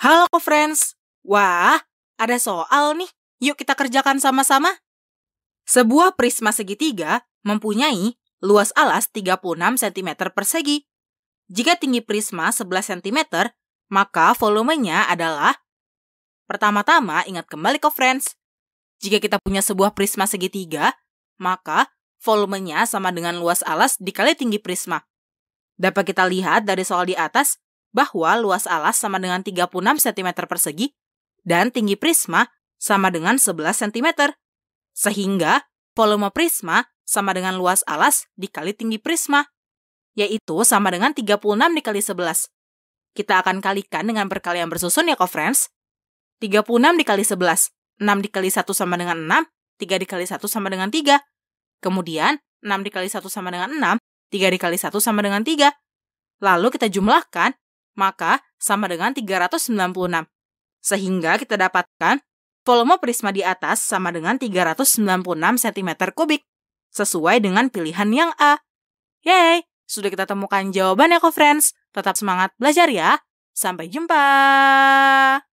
Halo friends, wah ada soal nih, yuk kita kerjakan sama-sama. Sebuah prisma segitiga mempunyai luas alas 36 cm persegi. Jika tinggi prisma 11 cm, maka volumenya adalah Pertama-tama ingat kembali co friends. Jika kita punya sebuah prisma segitiga, maka volumenya sama dengan luas alas dikali tinggi prisma. Dapat kita lihat dari soal di atas bahwa luas alas sama dengan 36 cm persegi dan tinggi prisma sama dengan 11 cm. Sehingga volume prisma sama dengan luas alas dikali tinggi prisma, yaitu sama dengan 36 dikali 11. Kita akan kalikan dengan perkalian bersusun ya, friends. 36 dikali 11, 6 dikali 1 sama dengan 6, 3 dikali 1 sama dengan 3. Kemudian, 6 dikali 1 sama dengan 6, 3 dikali 1 sama dengan 3. Lalu kita jumlahkan maka sama dengan 396. Sehingga kita dapatkan volume prisma di atas sama dengan 396 cm kubik, sesuai dengan pilihan yang A. Yeay, sudah kita temukan jawabannya kok friends. Tetap semangat belajar ya. Sampai jumpa!